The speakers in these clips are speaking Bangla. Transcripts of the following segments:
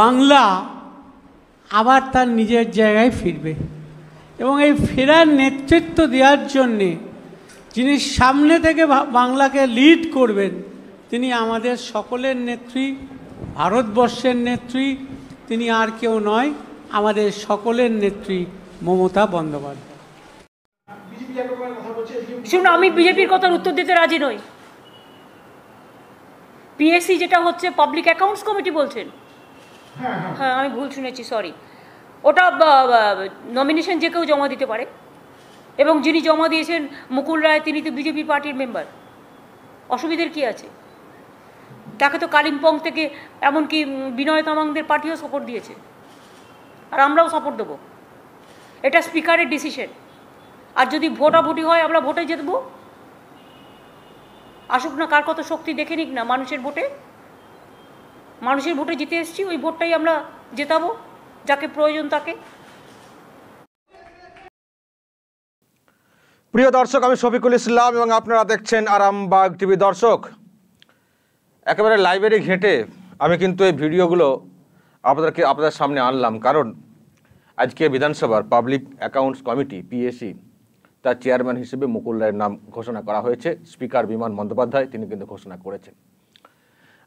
বাংলা আবার তার নিজের জায়গায় ফিরবে এবং এই ফেরার নেতৃত্ব দেওয়ার জন্যে যিনি সামনে থেকে বাংলাকে লিড করবেন তিনি আমাদের সকলের নেত্রী ভারতবর্ষের নেত্রী তিনি আর কেউ নয় আমাদের সকলের নেত্রী মমতা বন্দ্যোপাধ্যায় শুনুন আমি বিজেপির কথার উত্তর দিতে রাজি নই পিএসসি যেটা হচ্ছে পাবলিক অ্যাকাউন্টস কমিটি বলছেন হ্যাঁ, হ্যাঁ।, হ্যাঁ আমি ভুল শুনেছি সরি ওটা নমিনেশন যে কেউ জমা দিতে পারে এবং যিনি জমা দিয়েছেন মুকুল রায় তিনি তো বিজেপি পার্টির মেম্বার অসুবিধের কি আছে তাকে তো কালিম্পং থেকে এমনকি বিনয় তামাংদের পার্টিও সাপোর্ট দিয়েছে আর আমরাও সাপোর্ট দেবো এটা স্পিকারের ডিসিশন আর যদি ভোটাভুটি হয় আমরা ভোটে যেতব আসুক না কার কত শক্তি দেখে নিক না মানুষের ভোটে মানুষের ভোটে জিতে এসেছি ওই ভোটটাই আমরা জেতাবো যাকে প্রয়োজন তাকে প্রিয় দর্শক আমি শফিকুল ইসলাম এবং আপনারা দেখছেন আরামবাগ টিভি দর্শক একেবারে লাইব্রেরি ঘেঁটে আমি কিন্তু এই ভিডিওগুলো আপনাদেরকে আপনাদের সামনে আনলাম কারণ আজকে বিধানসভার পাবলিক অ্যাকাউন্টস কমিটি পিএসি তার চেয়ারম্যান হিসেবে মুকুল রায়ের নাম ঘোষণা করা হয়েছে স্পিকার বিমান বন্দ্যোপাধ্যায় তিনি কিন্তু ঘোষণা করেছেন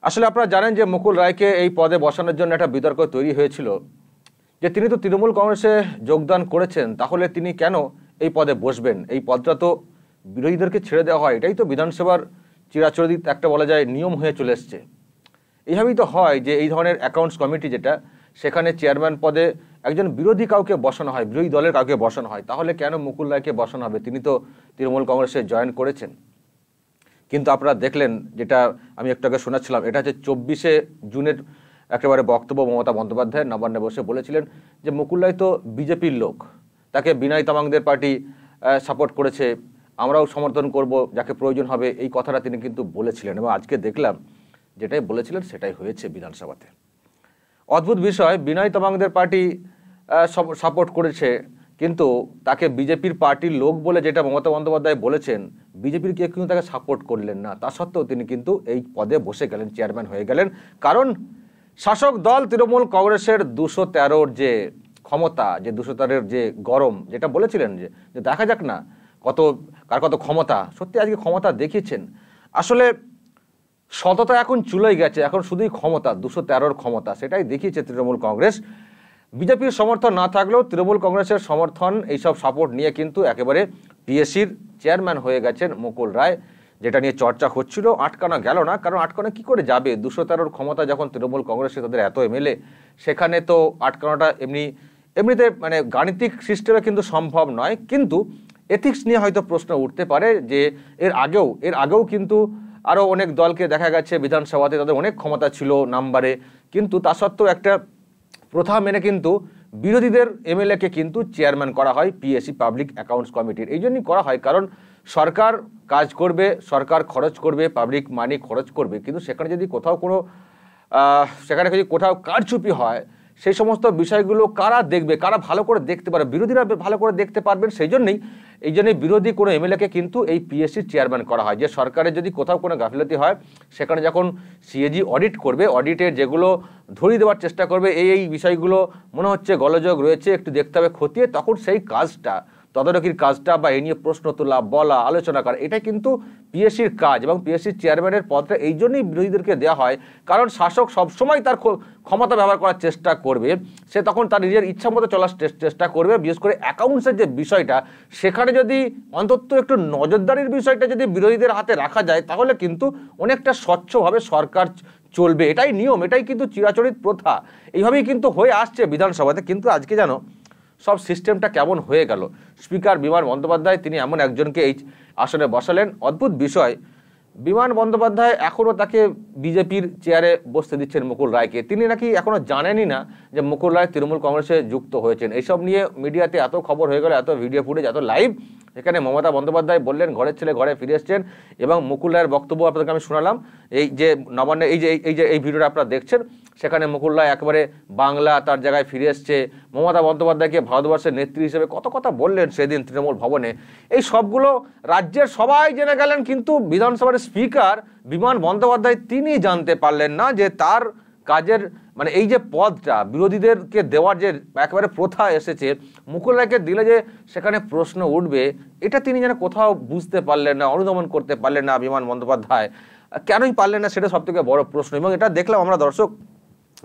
আসলে আপনারা জানেন যে মুকুল রায়কে এই পদে বসানোর জন্য একটা বিতর্ক তৈরি হয়েছিল যে তিনি তো তৃণমূল কংগ্রেসে যোগদান করেছেন তাহলে তিনি কেন এই পদে বসবেন এই পদটা তো বিরোধীদেরকে ছেড়ে দেওয়া হয় এটাই তো বিধানসভার চিরাচরিত একটা বলা যায় নিয়ম হয়ে চলে এসছে এইভাবেই তো হয় যে এই ধরনের অ্যাকাউন্টস কমিটি যেটা সেখানে চেয়ারম্যান পদে একজন বিরোধী কাউকে বসানো হয় বিরোধী দলের কাউকে বসানো হয় তাহলে কেন মুকুল রায়কে বসানো হবে তিনি তো তৃণমূল কংগ্রেসে জয়েন করেছেন কিন্তু আপনারা দেখলেন যেটা আমি একটু আগে শোনাচ্ছিলাম এটা হচ্ছে চব্বিশে জুনের একেবারে বক্তব্য মমতা বন্দ্যোপাধ্যায় নবান্নে বসে বলেছিলেন যে মুকুল রায় তো বিজেপির লোক তাকে বিনয় তামাংদের পার্টি সাপোর্ট করেছে আমরাও সমর্থন করব যাকে প্রয়োজন হবে এই কথাটা তিনি কিন্তু বলেছিলেন এবং আজকে দেখলাম যেটাই বলেছিলেন সেটাই হয়েছে বিধানসভাতে অদ্ভুত বিষয় বিনয় তামাংদের পার্টি সাপোর্ট করেছে কিন্তু তাকে বিজেপির পার্টির লোক বলে যেটা মমতা বন্দ্যোপাধ্যায় বলেছেন বিজেপির কেউ কিন্তু তাকে সাপোর্ট করলেন না তা সত্ত্বেও তিনি কিন্তু এই পদে বসে গেলেন চেয়ারম্যান হয়ে গেলেন কারণ শাসক দল তৃণমূল কংগ্রেসের দুশো তেরোর যে ক্ষমতা যে দুশো তেরোর যে গরম যেটা বলেছিলেন যে দেখা যাক না কত কার কত ক্ষমতা সত্যি আজকে ক্ষমতা দেখিয়েছেন আসলে সততা এখন চুলেই গেছে এখন শুধুই ক্ষমতা দুশো তেরোর ক্ষমতা সেটাই দেখিয়েছে তৃণমূল কংগ্রেস বিজেপির সমর্থন না থাকলেও তৃণমূল কংগ্রেসের সমর্থন এইসব সাপোর্ট নিয়ে কিন্তু একেবারে পিএসসির চেয়ারম্যান হয়ে গেছেন মুকুল রায় যেটা নিয়ে চর্চা হচ্ছিল আটকানো গেল না কারণ আটকানো কি করে যাবে দুশো তেরোর ক্ষমতা যখন তৃণমূল কংগ্রেসে তাদের এত এমএলএ সেখানে তো আটকানোটা এমনি এমনিতে মানে গাণিতিক সিস্টেমে কিন্তু সম্ভব নয় কিন্তু এথিক্স নিয়ে হয়তো প্রশ্ন উঠতে পারে যে এর আগেও এর আগেও কিন্তু আরও অনেক দলকে দেখা গেছে বিধানসভাতে তাদের অনেক ক্ষমতা ছিল নাম্বারে কিন্তু তা সত্ত্বেও একটা প্রথা মেনে কিন্তু বিরোধীদের এমএলএকে কিন্তু চেয়ারম্যান করা হয় পিএসসি পাবলিক অ্যাকাউন্টস কমিটির এই জন্যই করা হয় কারণ সরকার কাজ করবে সরকার খরচ করবে পাবলিক মানি খরচ করবে কিন্তু সেখানে যদি কোথাও কোনো সেখানে যদি কোথাও কারচুপি হয় সেই সমস্ত বিষয়গুলো কারা দেখবে কারা ভালো করে দেখতে পারবে বিরোধীরা ভালো করে দেখতে পারবেন সেই জন্যই এই জন্যই বিরোধী কোনো এমএলএকে কিন্তু এই পিএসসির চেয়ারম্যান করা হয় যে সরকারের যদি কোথাও কোনো গাফিলতি হয় সেখানে যখন সিএজি অডিট করবে অডিটের যেগুলো ধরিয়ে দেওয়ার চেষ্টা করবে এই এই বিষয়গুলো মনে হচ্ছে গলযোগ রয়েছে একটু দেখতে হবে খতিয়ে তখন সেই কাজটা তদারকির কাজটা বা এ নিয়ে প্রশ্ন তোলা বলা আলোচনা করা এটা কিন্তু পিএসসির কাজ এবং পিএসসির চেয়ারম্যানের পদটা এই জন্যই বিরোধীদেরকে দেওয়া হয় কারণ শাসক সবসময় তার ক্ষমতা ব্যবহার করার চেষ্টা করবে সে তখন তার নিজের ইচ্ছা মতো চলার চেষ্টা করবে বিশেষ করে অ্যাকাউন্টসের যে বিষয়টা সেখানে যদি অন্তত একটু নজরদারির বিষয়টা যদি বিরোধীদের হাতে রাখা যায় তাহলে কিন্তু অনেকটা স্বচ্ছভাবে সরকার চলবে এটাই নিয়ম এটাই কিন্তু চিরাচরিত প্রথা এইভাবেই কিন্তু হয়ে আসছে বিধানসভাতে কিন্তু আজকে জানো সব সিস্টেমটা কেমন হয়ে গেল স্পিকার বিমান বন্দ্যোপাধ্যায় তিনি এমন একজনকে এই আসনে বসালেন অদ্ভুত বিষয় বিমান বন্দ্যোপাধ্যায় এখনও তাকে বিজেপির চেয়ারে বসতে দিচ্ছেন মুকুল রায়কে তিনি নাকি এখনও জানেনই না যে মুকুল রায় তৃণমূল কংগ্রেসে যুক্ত হয়েছেন এইসব নিয়ে মিডিয়াতে এত খবর হয়ে গেল এত ভিডিও ফুটেজ এত লাইভ এখানে মমতা বন্দ্যোপাধ্যায় বললেন ঘরের ছেলে ঘরে ফিরে এসছেন এবং মুকুল রায়ের বক্তব্য আপনাদেরকে আমি শোনালাম এই যে নবান্ন এই যে এই যে এই ভিডিওটা আপনারা দেখছেন সেখানে মুকুল রায় একেবারে বাংলা তার জায়গায় ফিরে এসছে মমতা বন্দ্যোপাধ্যায়কে ভারতবর্ষের নেত্রী হিসেবে কত কথা বললেন সেদিন তৃণমূল ভবনে এই সবগুলো রাজ্যের সবাই জেনে গেলেন কিন্তু বিধানসভার স্পিকার বিমান বন্দ্যোপাধ্যায় তিনি জানতে পারলেন না যে তার কাজের মানে এই যে পদটা বিরোধীদেরকে দেওয়ার যে একেবারে প্রথা এসেছে মুকুল রায়কে দিলে যে সেখানে প্রশ্ন উঠবে এটা তিনি যেন কোথাও বুঝতে পারলেন না অনুদমন করতে পারলেন না বিমান বন্দ্যোপাধ্যায় কেনই পারলেন না সেটা সবথেকে বড় প্রশ্ন এবং এটা দেখলাম আমরা দর্শক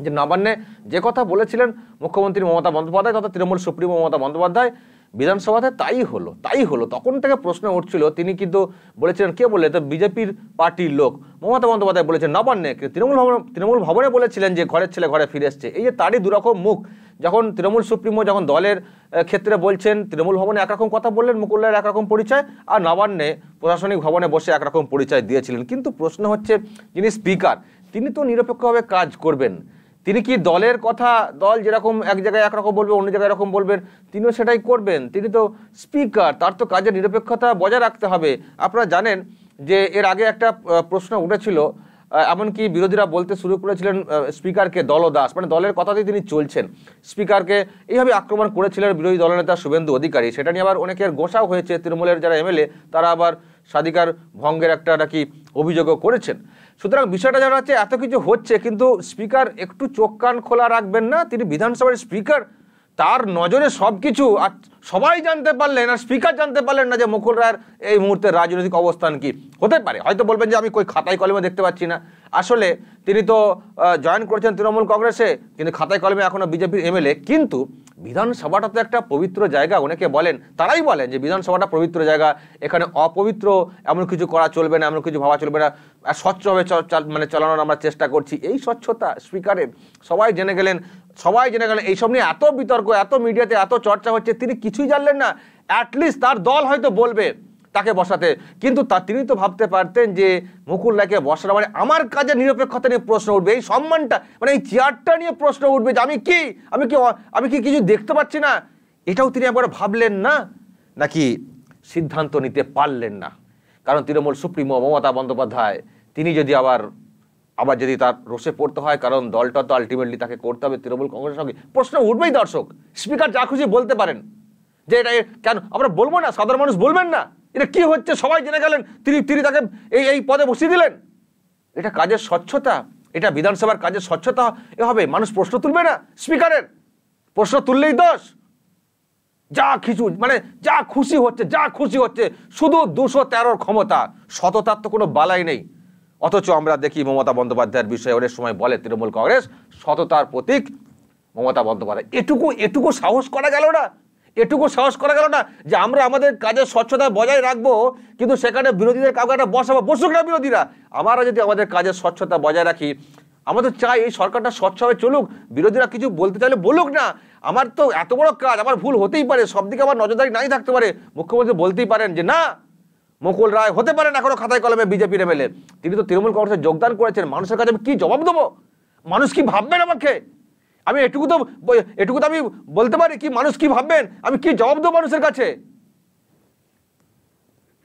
যে নবান্নে যে কথা বলেছিলেন মুখ্যমন্ত্রী মমতা বন্দ্যোপাধ্যায় তথা তৃণমূল সুপ্রিমো মমতা বন্দ্যোপাধ্যায় বিধানসভাতে তাই হলো তাই হলো তখন থেকে প্রশ্ন উঠছিল তিনি কিন্তু বলেছিলেন কে বলে তো বিজেপির পার্টির লোক মমতা বন্দ্যোপাধ্যায় বলেছেন নবান্নে তৃণমূল ভবন তৃণমূল ভবনে বলেছিলেন যে ঘরের ছেলে ঘরে ফিরে এসছে এই যে তারই দুরকম মুখ যখন তৃণমূল সুপ্রিমো যখন দলের ক্ষেত্রে বলছেন তৃণমূল ভবনে একরকম কথা বললেন মুকুল্লার একরকম পরিচয় আর নবান্নে প্রশাসনিক ভবনে বসে একরকম পরিচয় দিয়েছিলেন কিন্তু প্রশ্ন হচ্ছে যিনি স্পিকার তিনি তো নিরপেক্ষভাবে কাজ করবেন তিনি কি দলের কথা দল যেরকম এক জায়গায় একরকম বলবে অন্য জায়গায় এরকম বলবেন তিনিও সেটাই করবেন তিনি তো স্পিকার তার তো কাজের নিরপেক্ষতা বজায় রাখতে হবে আপনারা জানেন যে এর আগে একটা প্রশ্ন উঠেছিল এমনকি বিরোধীরা বলতে শুরু করেছিলেন স্পিকারকে দলদাস মানে দলের কথাতেই তিনি চলছেন স্পিকারকে এইভাবে আক্রমণ করেছিলেন বিরোধী দলনেতা শুভেন্দু অধিকারী সেটা নিয়ে আবার অনেকের গোসাও হয়েছে তৃণমূলের যারা এমএলএ তারা আবার স্বাধিকার ভঙ্গের একটা নাকি অভিযোগও করেছেন সুতরাং বিষয়টা যারা আছে এত কিছু হচ্ছে কিন্তু স্পিকার একটু চোখ কান খোলা রাখবেন না তিনি বিধানসভার স্পিকার তার নজরে সব কিছু আর সবাই জানতে পারলেন আর স্পিকার জানতে পারলেন না যে মুকুল রায়ের এই মুহূর্তে রাজনৈতিক অবস্থান কি হতে পারে হয়তো বলবেন যে আমি কই খাতায় কলমে দেখতে পাচ্ছি না আসলে তিনি তো জয়েন করেছেন তৃণমূল কংগ্রেসে কিন্তু খাতায় কলমে এখনও বিজেপির এমএলএ কিন্তু বিধানসভাটা তো একটা পবিত্র জায়গা অনেকে বলেন তারাই বলেন যে বিধানসভাটা পবিত্র জায়গা এখানে অপবিত্র এমন কিছু করা চলবে না এমন কিছু ভাবা চলবে না আর স্বচ্ছভাবে মানে চালানোর আমরা চেষ্টা করছি এই স্বচ্ছতা স্পিকারের সবাই জেনে গেলেন সবাই জেনে গেলেন এইসব নিয়ে এত বিতর্ক এত মিডিয়াতে এত চর্চা হচ্ছে তিনি কিছুই জানলেন না অ্যাটলিস্ট তার দল হয়তো বলবে তাকে বসাতে কিন্তু তা তিনি তো ভাবতে পারতেন যে মুকুল বসানো মানে আমার কাজে নিরপেক্ষতা নিয়ে প্রশ্ন উঠবে এই সম্মানটা মানে এই চেয়ারটা নিয়ে প্রশ্ন উঠবে যে আমি কি আমি কি আমি কি কিছু দেখতে পাচ্ছি না এটাও তিনি একবার ভাবলেন না নাকি সিদ্ধান্ত নিতে পারলেন না কারণ তৃণমূল সুপ্রিমো মমতা বন্দ্যোপাধ্যায় তিনি যদি আবার আবার যদি তার রোষে পড়তে হয় কারণ দলটা তো আলটিমেটলি তাকে করতে হবে তৃণমূল কংগ্রেসের সঙ্গে প্রশ্ন উঠবেই দর্শক স্পিকার যা খুশি বলতে পারেন যে এটা কেন আমরা বলবো না সাধারণ মানুষ বলবেন না এটা কি হচ্ছে সবাই জেনে গেলেন তিনি তিনি তাকে এই এই পদে বসিয়ে দিলেন এটা কাজের স্বচ্ছতা এটা বিধানসভার কাজের স্বচ্ছতা এ হবে মানুষ প্রশ্ন তুলবে না স্পিকারের প্রশ্ন তুললেই দোষ যা খিচু মানে যা খুশি হচ্ছে যা খুশি হচ্ছে শুধু দুশো তেরোর ক্ষমতা সততার তো কোনো বালাই নেই অথচ আমরা দেখি মমতা বন্দ্যোপাধ্যায়ের বিষয়ে অনেক সময় বলে তৃণমূল কংগ্রেস সততার প্রতীক মমতা বন্দ্যোপাধ্যায় এটুকু এটুকু সাহস করা গেল না এটুকু সাহস করা গেল না যে আমরা আমাদের কাজের স্বচ্ছতা বজায় রাখবো কিন্তু সেখানে বিরোধীদের কাউকে একটা বসাবো বসুক না বিরোধীরা আমরা যদি আমাদের কাজের স্বচ্ছতা বজায় রাখি আমাদের চাই এই সরকারটা স্বচ্ছভাবে চলুক বিরোধীরা কিছু বলতে চাইলে বলুক না আমার তো এত বড় কাজ আমার ভুল হতেই পারে সব দিকে আমার নজরদারি নাই থাকতে পারে মুখ্যমন্ত্রী বলতেই পারেন যে না মুকুল রায় হতে পারেন এখনও খাতায় কলমে বিজেপির এমএলএ তিনি তো তৃণমূল কংগ্রেসে যোগদান করেছেন মানুষের কাছে আমি কী জবাব দেবো মানুষ কি ভাববেন আমাকে আমি এটুকু তো এটুকু তো আমি বলতে পারি কি মানুষ কি ভাববেন আমি কি জবাব দেবো মানুষের কাছে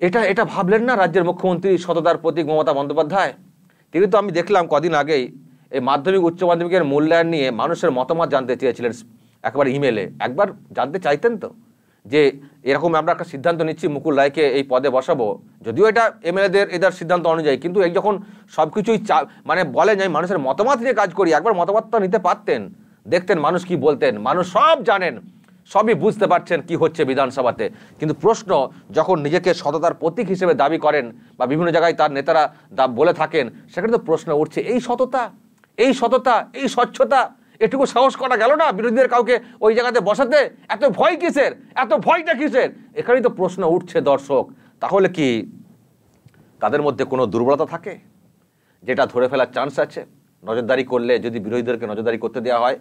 এটা এটা ভাবলেন না রাজ্যের মুখ্যমন্ত্রী সততার প্রতীক মমতা বন্দ্যোপাধ্যায় তিনি তো আমি দেখলাম কদিন আগেই এই মাধ্যমিক উচ্চ মাধ্যমিকের মূল্যায়ন নিয়ে মানুষের মতামত জানতে চেয়েছিলেন একবার ইমেলে একবার জানতে চাইতেন তো যে এরকম আমরা একটা সিদ্ধান্ত নিচ্ছি মুকুল রায়কে এই পদে বসাবো যদিও এটা এমএলএদের এদের সিদ্ধান্ত অনুযায়ী কিন্তু এই যখন সব কিছুই মানে বলেন যে মানুষের মতামত নিয়ে কাজ করি একবার মতামতটা নিতে পারতেন দেখতেন মানুষ কি বলতেন মানুষ সব জানেন সবই বুঝতে পারছেন কি হচ্ছে বিধানসভাতে কিন্তু প্রশ্ন যখন নিজেকে সততার প্রতীক হিসেবে দাবি করেন বা বিভিন্ন জায়গায় তার নেতারা বলে থাকেন সেখানে তো প্রশ্ন উঠছে এই সততা এই সততা এই স্বচ্ছতা এটুকু সাহস করা গেল না বিরোধীদের কাউকে ওই জায়গাতে বসাতে এত ভয় কিসের এত ভয়টা কিসের এখানেই তো প্রশ্ন উঠছে দর্শক তাহলে কি তাদের মধ্যে কোনো দুর্বলতা থাকে যেটা ধরে ফেলার চান্স আছে নজরদারি করলে যদি বিরোধীদেরকে নজরদারি করতে দেওয়া হয়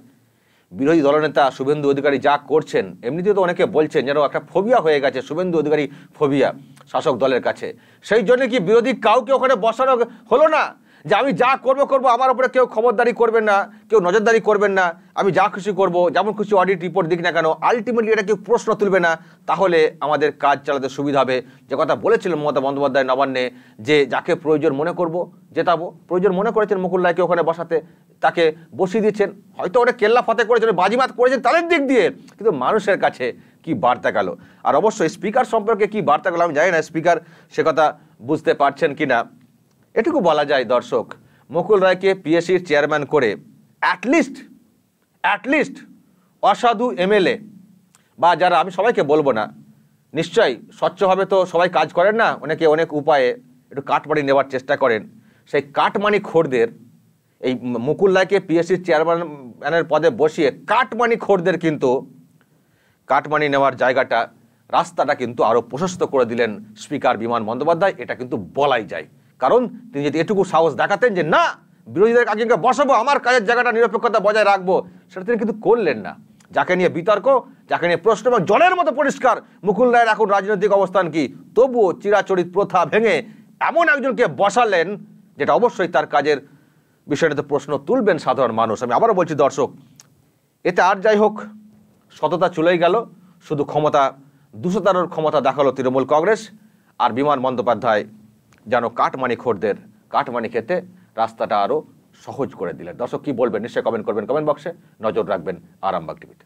বিরোধী দলনেতা শুভেন্দু অধিকারী যা করছেন এমনিতেও তো অনেকে বলছেন যেন একটা ফোবিয়া হয়ে গেছে শুভেন্দু অধিকারী ফোবিয়া শাসক দলের কাছে সেই জন্য কি বিরোধী কাউকে ওখানে বসানো হলো না যে আমি যা করব করব আমার উপরে কেউ খবরদারি করবেন না কেউ নজরদারি করবেন না আমি যা খুশি করব যেমন খুশি অডিট রিপোর্ট দিক না কেন আলটিমেটলি এটা কেউ প্রশ্ন তুলবে না তাহলে আমাদের কাজ চালাতে সুবিধা হবে যে কথা বলেছিল মমতা বন্দ্যোপাধ্যায় নবান্নে যে যাকে প্রয়োজন মনে করব জেতাবো প্রয়োজন মনে করেছেন মুকুল রায়কে ওখানে বসাতে তাকে বসিয়ে দিচ্ছেন হয়তো ওটা কেল্লা ফাতে করেছেন বাজিমাত করেছেন তাদের দিক দিয়ে কিন্তু মানুষের কাছে কি বার্তা গেল আর অবশ্যই স্পিকার সম্পর্কে কি বার্তা গেল আমি জানি না স্পিকার সে কথা বুঝতে পারছেন কি না এটুকু বলা যায় দর্শক মুকুল রায়কে পিএসির চেয়ারম্যান করে অ্যাটলিস্ট অ্যাটলিস্ট অসাধু এমএলএ বা যারা আমি সবাইকে বলবো না নিশ্চয়ই স্বচ্ছভাবে তো সবাই কাজ করেন না অনেকে অনেক উপায়ে একটু কাটমানি নেওয়ার চেষ্টা করেন সেই কাটমানি খোরদের এই মুকুল রায়কে পিএসসির চেয়ারম্যানের পদে বসিয়ে কাটমানি খোরদের কিন্তু কাটমানি নেওয়ার জায়গাটা রাস্তাটা কিন্তু আরও প্রশস্ত করে দিলেন স্পিকার বিমান বন্দ্যোপাধ্যায় এটা কিন্তু বলাই যায় কারণ তিনি যদি এটুকু সাহস দেখাতেন যে না বিরোধীদের আগে বসাবো আমার কাজের জায়গাটা নিরপেক্ষতা বজায় রাখবো সেটা তিনি কিন্তু করলেন না যাকে নিয়ে বিতর্ক যাকে নিয়ে প্রশ্ন এবং জলের মতো পরিষ্কার মুকুল রায়ের এখন রাজনৈতিক অবস্থান কি তবুও চিরাচরিত প্রথা ভেঙে এমন একজনকে বসালেন যেটা অবশ্যই তার কাজের বিষয়টাতে প্রশ্ন তুলবেন সাধারণ মানুষ আমি আবারও বলছি দর্শক এতে আর যাই হোক সততা চলেই গেল শুধু ক্ষমতা দুশো তারোর ক্ষমতা দেখালো তৃণমূল কংগ্রেস আর বিমান বন্দ্যোপাধ্যায় যেন কাটমানিখোরদের কাটমানি খেতে রাস্তাটা আরও সহজ করে দিলেন দর্শক কী বলবেন নিশ্চয়ই কমেন্ট করবেন কমেন্ট বক্সে নজর রাখবেন আরামবাগ টিভিতে